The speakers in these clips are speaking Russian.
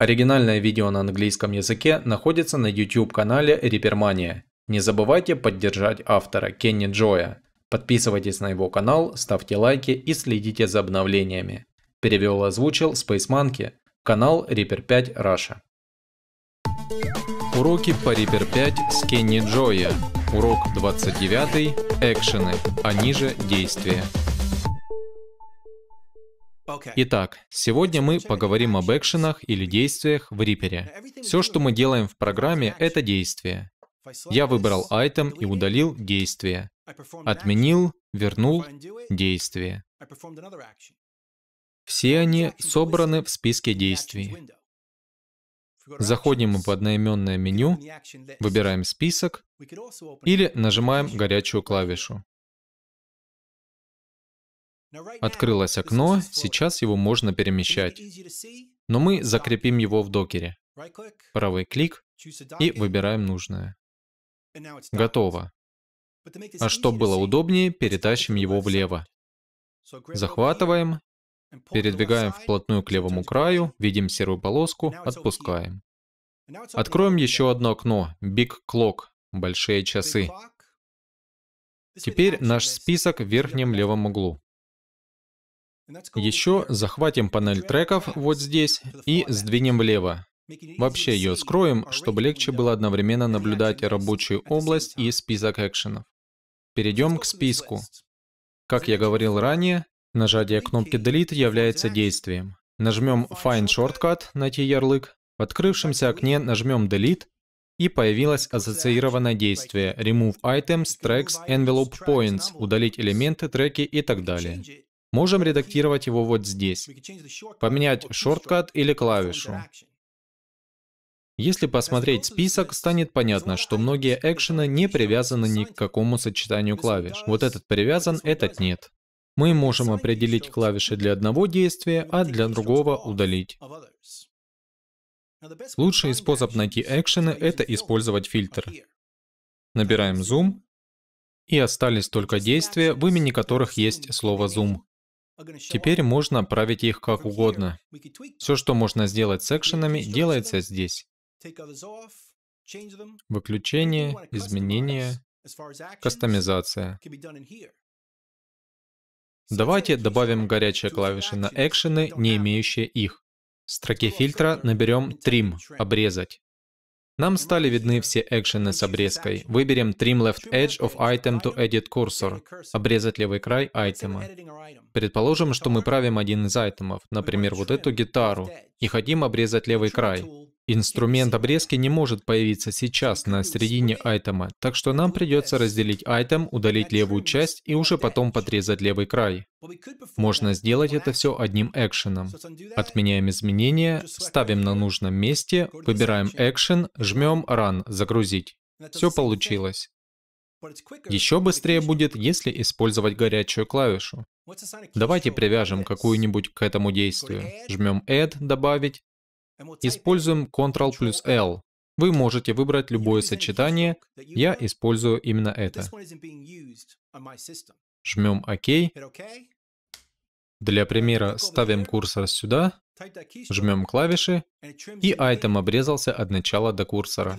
Оригинальное видео на английском языке находится на YouTube-канале Рипермания. Не забывайте поддержать автора Кенни Джоя. Подписывайтесь на его канал, ставьте лайки и следите за обновлениями. Перевел и озвучил Space Monkey, канал Reaper 5 Russia. Уроки по Reaper 5 с Кенни Джоя. Урок 29. Экшены, они а же действия. Итак, сегодня мы поговорим об экшенах или действиях в Рипере. Все, что мы делаем в программе, это действие. Я выбрал item и удалил действие. Отменил, вернул действие. Все они собраны в списке действий. Заходим в одноименное меню, выбираем список или нажимаем горячую клавишу. Открылось окно, сейчас его можно перемещать. Но мы закрепим его в докере. Правый клик и выбираем нужное. Готово. А чтобы было удобнее, перетащим его влево. Захватываем, передвигаем вплотную к левому краю, видим серую полоску, отпускаем. Откроем еще одно окно, Big Clock, большие часы. Теперь наш список в верхнем левом углу. Еще захватим панель треков вот здесь и сдвинем влево. Вообще ее скроем, чтобы легче было одновременно наблюдать рабочую область и список экшенов. Перейдем к списку. Как я говорил ранее, нажатие кнопки Delete является действием. Нажмем Find Shortcut, найти ярлык. В открывшемся окне нажмем Delete, и появилось ассоциированное действие Remove Items, Tracks, Envelope Points, удалить элементы, треки и так далее. Можем редактировать его вот здесь. Поменять шорткат или клавишу. Если посмотреть список, станет понятно, что многие экшены не привязаны ни к какому сочетанию клавиш. Вот этот привязан, этот нет. Мы можем определить клавиши для одного действия, а для другого удалить. Лучший способ найти экшены — это использовать фильтр. Набираем "zoom" и остались только действия, в имени которых есть слово "zoom". Теперь можно править их как угодно. Все, что можно сделать с экшенами, делается здесь. Выключение, изменение, кастомизация. Давайте добавим горячие клавиши на экшены, не имеющие их. В строке фильтра наберем «Trim» — «Обрезать». Нам стали видны все экшены с обрезкой. Выберем Trim Left Edge of Item to Edit Cursor. Обрезать левый край айтема. Предположим, что мы правим один из айтемов, например, вот эту гитару, и хотим обрезать левый край. Инструмент обрезки не может появиться сейчас на середине айтема, так что нам придется разделить айтем, удалить левую часть и уже потом подрезать левый край. Можно сделать это все одним экшеном. Отменяем изменения, ставим на нужном месте, выбираем экшен, жмем Run, загрузить. Все получилось. Еще быстрее будет, если использовать горячую клавишу. Давайте привяжем какую-нибудь к этому действию. Жмем Add, добавить, Используем Ctrl плюс L. Вы можете выбрать любое сочетание. Я использую именно это. Жмем ОК. Для примера ставим курсор сюда, жмем клавиши, и айтем обрезался от начала до курсора.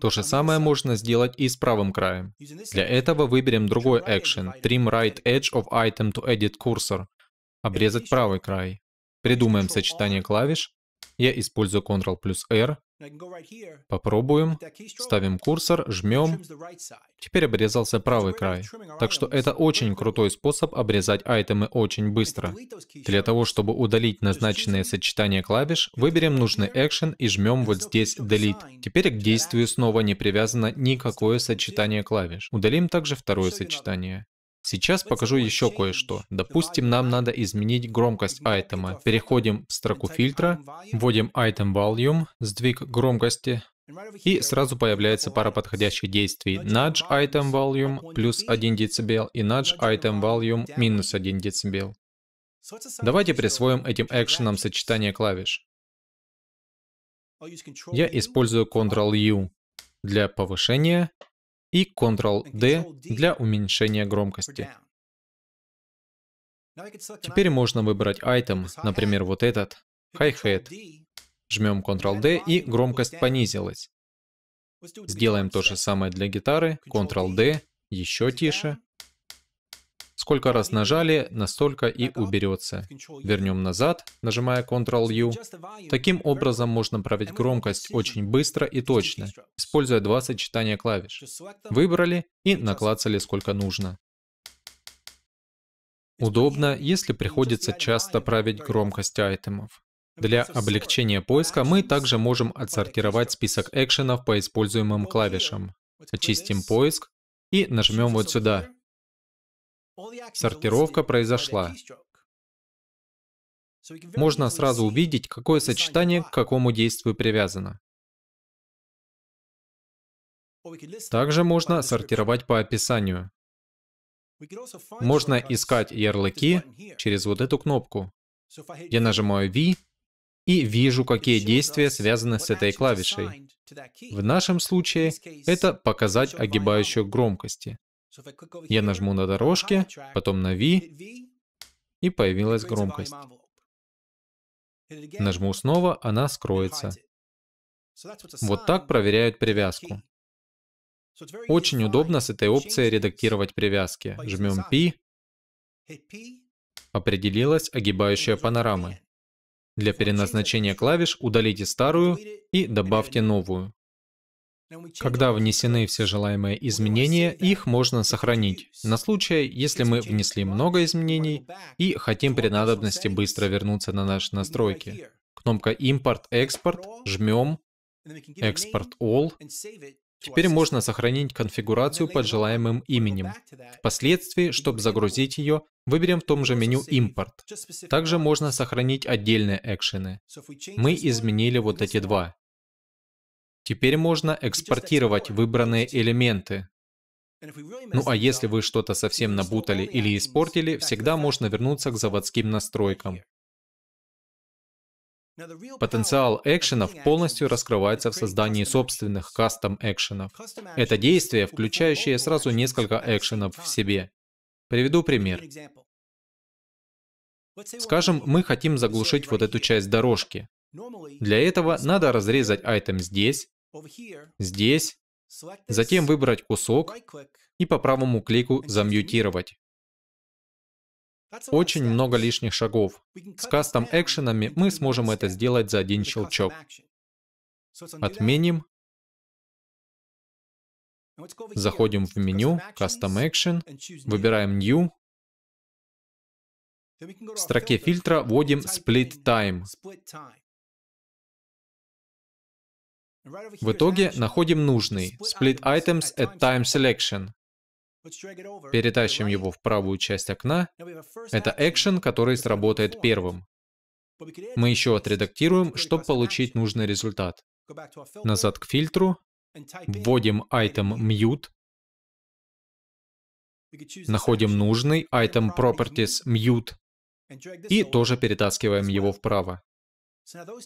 То же самое можно сделать и с правым краем. Для этого выберем другой action, Trim Right Edge of Item to Edit Cursor, обрезать правый край. Придумаем сочетание клавиш, я использую Ctrl плюс R. Попробуем. Ставим курсор, жмем. Теперь обрезался правый край. Так что это очень крутой способ обрезать айтемы очень быстро. Для того, чтобы удалить назначенное сочетание клавиш, выберем нужный экшен и жмем вот здесь Delete. Теперь к действию снова не привязано никакое сочетание клавиш. Удалим также второе сочетание. Сейчас покажу еще кое-что. Допустим, нам надо изменить громкость айтема. Переходим в строку фильтра, вводим item volume, сдвиг громкости, и сразу появляется пара подходящих действий. Nudge item volume плюс 1 дБ и nudge item volume минус 1 дБ. Давайте присвоим этим экшенам сочетание клавиш. Я использую Ctrl-U для повышения и Ctrl-D для уменьшения громкости. Теперь можно выбрать item, например, вот этот, хай hat. Жмем Ctrl-D и громкость понизилась. Сделаем то же самое для гитары, Ctrl-D, еще тише. Сколько раз нажали, настолько и уберется. Вернем назад, нажимая Ctrl-U. Таким образом можно править громкость очень быстро и точно, используя два сочетания клавиш. Выбрали и наклацали сколько нужно. Удобно, если приходится часто править громкость айтемов. Для облегчения поиска мы также можем отсортировать список экшенов по используемым клавишам. Очистим поиск и нажмем вот сюда Сортировка произошла. Можно сразу увидеть, какое сочетание к какому действию привязано. Также можно сортировать по описанию. Можно искать ярлыки через вот эту кнопку. Я нажимаю V и вижу, какие действия связаны с этой клавишей. В нашем случае это показать огибающую громкости. Я нажму на дорожке, потом на V, и появилась громкость. Нажму снова, она скроется. Вот так проверяют привязку. Очень удобно с этой опцией редактировать привязки. Жмем P. Определилась огибающая панорама. Для переназначения клавиш удалите старую и добавьте новую. Когда внесены все желаемые изменения, их можно сохранить, на случай, если мы внесли много изменений и хотим при надобности быстро вернуться на наши настройки. Кнопка «Импорт-экспорт», жмем «Экспорт all». Теперь можно сохранить конфигурацию под желаемым именем. Впоследствии, чтобы загрузить ее, выберем в том же меню «Импорт». Также можно сохранить отдельные экшены. Мы изменили вот эти два. Теперь можно экспортировать выбранные элементы. Ну а если вы что-то совсем набутали или испортили, всегда можно вернуться к заводским настройкам. Потенциал экшенов полностью раскрывается в создании собственных кастом экшенов. Это действия, включающие сразу несколько экшенов в себе. Приведу пример. Скажем, мы хотим заглушить вот эту часть дорожки. Для этого надо разрезать айтем здесь, здесь, затем выбрать кусок и по правому клику замьютировать. Очень много лишних шагов. С кастом-экшенами мы сможем это сделать за один щелчок. Отменим. Заходим в меню Custom Action, выбираем New. В строке фильтра вводим Split Time. В итоге находим нужный Split Items at Time Selection. Перетащим его в правую часть окна. Это экшен, который сработает первым. Мы еще отредактируем, чтобы получить нужный результат. Назад к фильтру. Вводим item mute. Находим нужный item properties mute. И тоже перетаскиваем его вправо.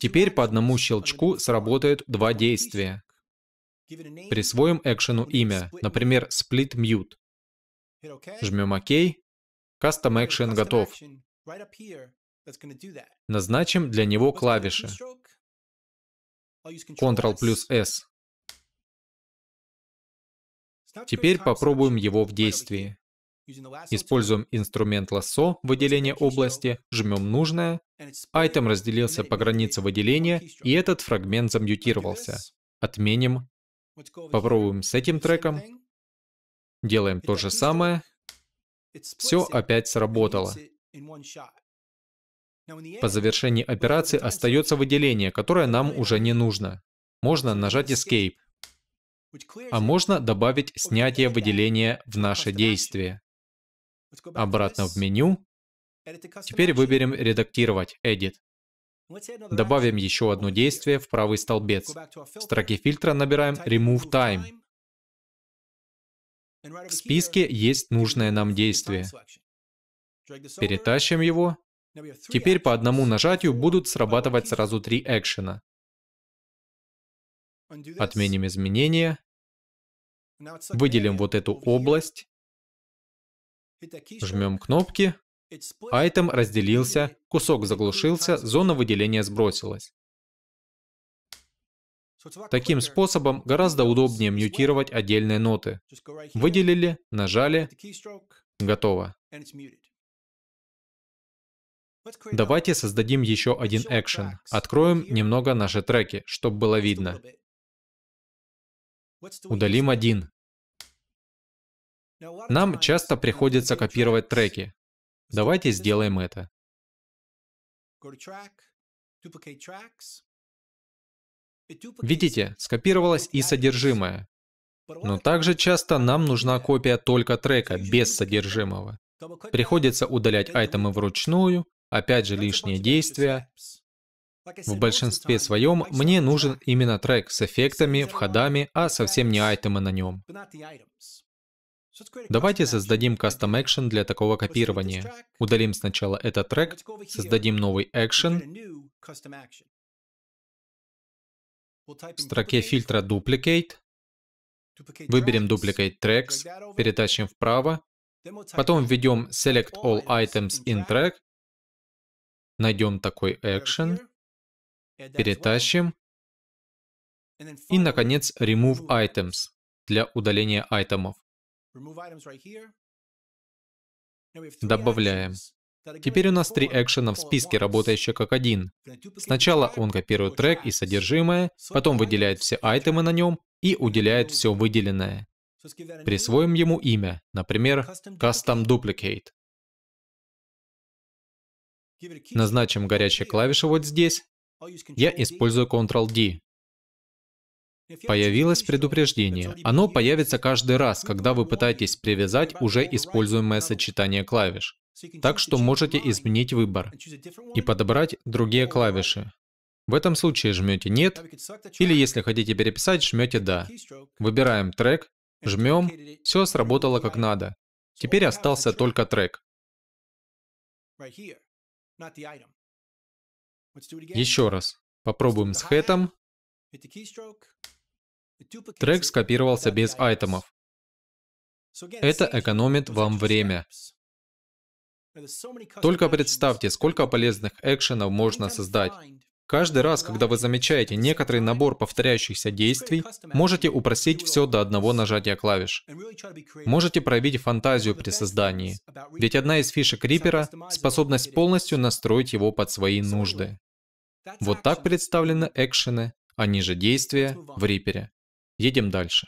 Теперь по одному щелчку сработают два действия. Присвоим экшену имя, например, Split Mute. Жмем ОК. Custom Action готов. Назначим для него клавиши. Ctrl плюс S. Теперь попробуем его в действии. Используем инструмент лассо, выделение области, жмем нужное. Айтем разделился по границе выделения, и этот фрагмент замьютировался. Отменим. Попробуем с этим треком. Делаем то же самое. Все опять сработало. По завершении операции остается выделение, которое нам уже не нужно. Можно нажать Escape, а можно добавить снятие выделения в наше действие. Обратно в меню. Теперь выберем «Редактировать», «Edit». Добавим еще одно действие в правый столбец. В строке фильтра набираем «Remove Time». В списке есть нужное нам действие. Перетащим его. Теперь по одному нажатию будут срабатывать сразу три экшена. Отменим изменения. Выделим вот эту область. Жмем кнопки. Айтем разделился, кусок заглушился, зона выделения сбросилась. Таким способом гораздо удобнее мьютировать отдельные ноты. Выделили, нажали, готово. Давайте создадим еще один экшен. Откроем немного наши треки, чтобы было видно. Удалим один. Нам часто приходится копировать треки. Давайте сделаем это. Видите, скопировалось и содержимое. Но также часто нам нужна копия только трека, без содержимого. Приходится удалять айтемы вручную, опять же лишние действия. В большинстве своем мне нужен именно трек с эффектами, входами, а совсем не айтемы на нем. Давайте создадим кастом экшен для такого копирования. Удалим сначала этот трек, создадим новый экшен. В строке фильтра Duplicate выберем Duplicate Tracks, перетащим вправо, потом введем Select All Items in Track, найдем такой экшен, перетащим, и, наконец, Remove Items для удаления айтемов. Добавляем. Теперь у нас три экшена в списке, работающие как один. Сначала он копирует трек и содержимое, потом выделяет все айтемы на нем и уделяет все выделенное. Присвоим ему имя, например, Custom Duplicate. Назначим горячие клавиши вот здесь. Я использую Ctrl-D. Появилось предупреждение. Оно появится каждый раз, когда вы пытаетесь привязать уже используемое сочетание клавиш. Так что можете изменить выбор и подобрать другие клавиши. В этом случае жмете «Нет» или, если хотите переписать, жмете «Да». Выбираем трек, жмем, все сработало как надо. Теперь остался только трек. Еще раз. Попробуем с хэтом. Трек скопировался без айтемов. Это экономит вам время. Только представьте, сколько полезных экшенов можно создать. Каждый раз, когда вы замечаете некоторый набор повторяющихся действий, можете упростить все до одного нажатия клавиш. Можете проявить фантазию при создании. Ведь одна из фишек Reaper — способность полностью настроить его под свои нужды. Вот так представлены экшены, они а же действия, в Reaper. Едем дальше.